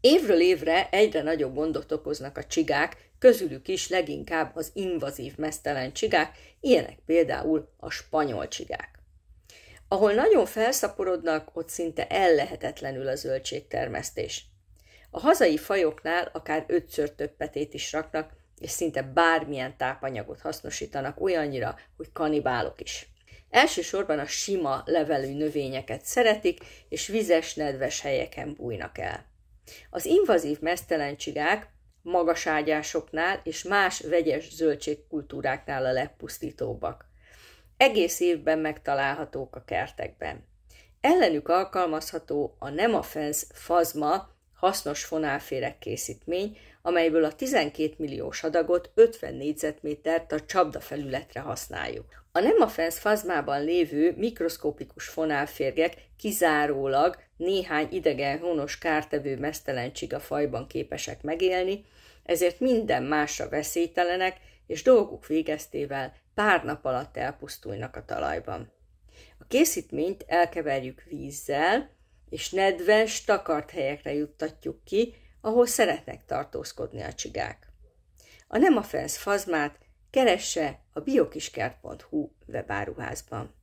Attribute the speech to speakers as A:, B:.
A: Évről évre egyre nagyobb gondot okoznak a csigák, közülük is leginkább az invazív mesztelen csigák, ilyenek például a spanyol csigák. Ahol nagyon felszaporodnak, ott szinte ellehetetlenül a zöldségtermesztés. A hazai fajoknál akár ötször több petét is raknak, és szinte bármilyen tápanyagot hasznosítanak olyannyira, hogy kanibálok is. Elsősorban a sima levelű növényeket szeretik, és vizes, nedves helyeken bújnak el. Az invazív mesztelen csigák magaságyásoknál és más vegyes zöldségkultúráknál a legpusztítóbbak. Egész évben megtalálhatók a kertekben. Ellenük alkalmazható a nemafens fazma hasznos fonálférek készítmény, amelyből a 12 milliós adagot 50 négyzetmétert a csapda felületre használjuk. A nemafensz fazmában lévő mikroszkopikus fonálférgek kizárólag néhány idegen honos kártevő mesztelen fajban képesek megélni, ezért minden másra veszélytelenek, és dolguk végeztével pár nap alatt elpusztulnak a talajban. A készítményt elkeverjük vízzel, és nedves, takart helyekre juttatjuk ki, ahol szeretnek tartózkodni a csigák. A nem fazmát keresse a biokiskerthu webáruházban.